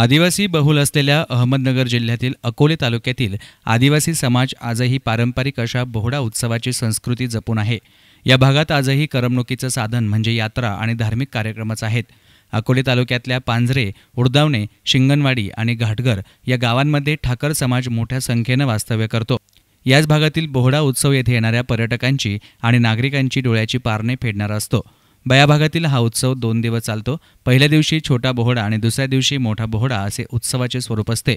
आदिवासी बहुल असलेल्या अहमदनगर जिल्ह्यातील अकोले तालुक्यातील आदिवासी समाज आजही पारंपरिक अशा बोहडा उत्सवाची संस्कृती जपून आहे या भागात आजही करमणुकीचं साधन म्हणजे यात्रा आणि धार्मिक कार्यक्रमच आहेत अकोले तालुक्यातल्या पांजरे उडदावणे शिंगणवाडी आणि घाटघर या गावांमध्ये ठाकर समाज मोठ्या संख्येनं वास्तव्य करतो याच भागातील बोहडा उत्सव येथे येणाऱ्या पर्यटकांची आणि नागरिकांची डोळ्याची पारणे फेडणारा असतो बया भागातील हा उत्सव दोन दिवस चालतो पहिल्या दिवशी छोटा बोहडा आणि दुसऱ्या दिवशी मोठा बोहडा असे उत्सवाचे स्वरूप असते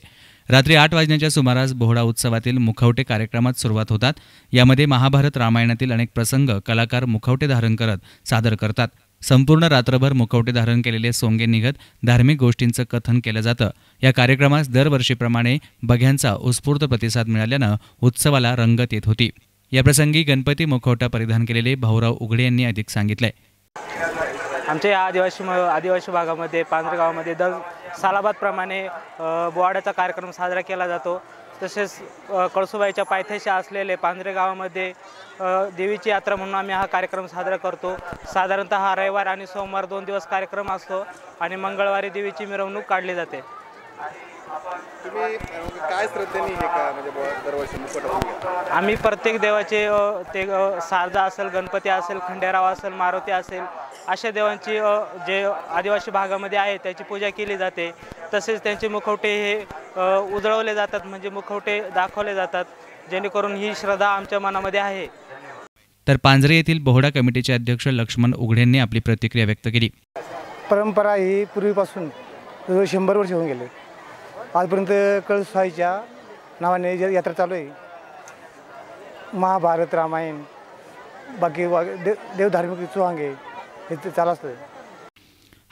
रात्री आठ वाजण्याच्या सुमारास बोहडा उत्सवातील मुखवटे कार्यक्रमात सुरुवात होतात यामध्ये महाभारत रामायणातील अनेक प्रसंग कलाकार मुखवटे धारण करत सादर करतात संपूर्ण रात्रभर मुखवटे धारण केलेले सोंगे निघत धार्मिक गोष्टींचं कथन केलं जातं या कार्यक्रमास दरवर्षीप्रमाणे बघ्यांचा उत्स्फूर्त प्रतिसाद मिळाल्यानं उत्सवाला रंगत येत होती याप्रसंगी गणपती मुखवटा परिधान केलेले भाऊराव उघडे यांनी अधिक सांगितलंय आमच्या या आदिवासी आदिवासी भागामध्ये गावामध्ये दर सालाबादप्रमाणे बोवाड्याचा कार्यक्रम साजरा केला जातो तसेच कळसुबाईच्या पायथ्याशी असलेले पांढरे गावामध्ये देवीची यात्रा म्हणून आम्ही हा कार्यक्रम साजरा करतो साधारणतः हा रविवार आणि सोमवार दोन दिवस कार्यक्रम असतो आणि मंगळवारी देवीची मिरवणूक काढली जाते तुम्ही काय श्रद्धेने हे म्हणजे दरवर्षी आम्ही प्रत्येक देवाचे ते शारदा असेल गणपती असेल खंडेराव असेल मारुती असेल अशा देवांची जे आदिवासी भागामध्ये आहे त्याची पूजा केली जाते तसेच त्यांचे मुखवटे हे उजळवले जातात म्हणजे मुखवटे दाखवले जातात जेणेकरून ही श्रद्धा आमच्या मनामध्ये आहे तर पांजरे येथील बोहडा कमिटीचे अध्यक्ष लक्ष्मण उघडेंनी आपली प्रतिक्रिया व्यक्त केली परंपरा ही पूर्वीपासून शंभर वर्ष होऊन गेले आजपर्यंत कळसाईच्या नावाने यात्रा चालू आहे महाभारत रामायण बाकी वा दे देवधार्मिक चुहांगे हे चालू असतं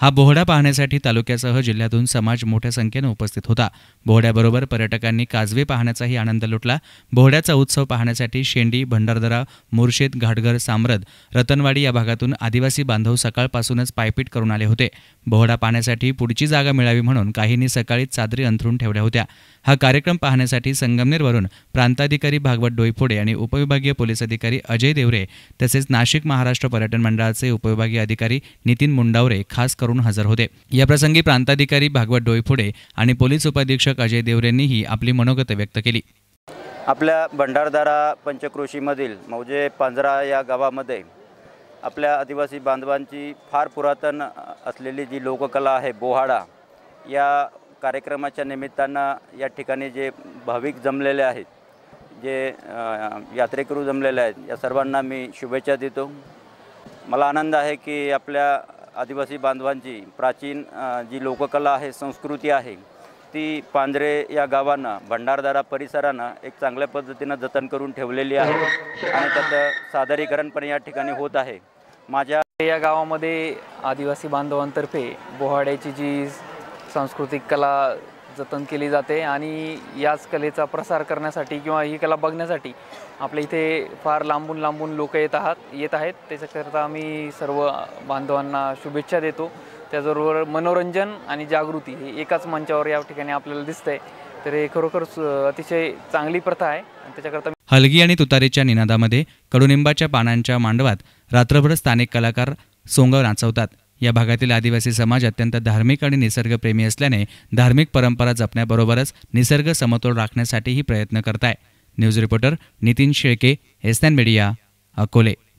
हा बोहडा पाहण्यासाठी तालुक्यासह जिल्ह्यातून समाज मोठ्या संख्येनं उपस्थित होता बोहड्याबरोबर पर्यटकांनी काजवे पाहण्याचाही आनंद लुटला बोहड्याचा उत्सव पाहण्यासाठी शेंडी भंडारदरा मुर्शेद घाटघर सामरद रतनवाडी या भागातून आदिवासी बांधव सकाळपासूनच पायपीट करून आले होते बोहडा पाहण्यासाठी पुढची जागा मिळावी म्हणून काहींनी सकाळीच चादरी अंथरून ठेवल्या होत्या हा कार्यक्रम पाहण्यासाठी संगमनेरवरून प्रांताधिकारी भागवत डोईफोडे आणि उपविभागीय पोलीस अधिकारी अजय देवरे तसेच नाशिक महाराष्ट्र पर्यटन मंडळाचे उपविभागीय अधिकारी नितीन मुंडावरे खास करून हजर होते याप्रसंगी प्रांताधिकारी भागवत डोईफोडे आणि पोलीस उपाधीक्षक अजय देवरेंनीही आपली मनोगत व्यक्त केली आपल्या भंडारदारा पंचक्रोशीमधील मौजे पांजरा या गावामध्ये आपल्या आदिवासी बांधवांची फार पुरातन असलेली जी लोककला आहे बोहाडा या कार्यक्रमाच्या निमित्तानं या ठिकाणी जे भाविक जमलेले आहेत जे यात्रेकरू जमलेले आहेत या सर्वांना मी शुभेच्छा देतो मला आनंद आहे की आपल्या आदिवासी बांधवांची प्राचीन जी लोककला आहे संस्कृती आहे ती पांजरे या गावांना भंडारदारा परिसरांना एक चांगल्या पद्धतीनं जतन करून ठेवलेली आहे आणि त्याचं सादरीकरण पण या ठिकाणी होत आहे माझ्या या गावामध्ये आदिवासी बांधवांतर्फे बोहाड्याची जी सांस्कृतिक कला जतन केली जाते आणि याच कलेचा प्रसार करण्यासाठी किंवा ही कला बघण्यासाठी आपल्या इथे फार लांबून लांबून लोक येत आहात येत आहेत त्याच्याकरता आम्ही सर्व बांधवांना शुभेच्छा देतो त्याचबरोबर मनोरंजन आणि जागृती हे एकाच मंचावर या ठिकाणी आपल्याला दिसतंय तर हे खरोखरच अतिशय चांगली प्रथा आहे आणि त्याच्याकरता हलगी आणि तुतारीच्या निनादामध्ये कडुनिंबाच्या पानांच्या मांडवात रात्रभर स्थानिक कलाकार सोंग नाचवतात या भागातील आदिवासी समाज अत्यंत धार्मिक आणि निसर्गप्रेमी असल्याने धार्मिक परंपरा जपण्याबरोबरच निसर्ग समतोल राखण्यासाठीही प्रयत्न करत news reporter Nitin Shelke S N media Akole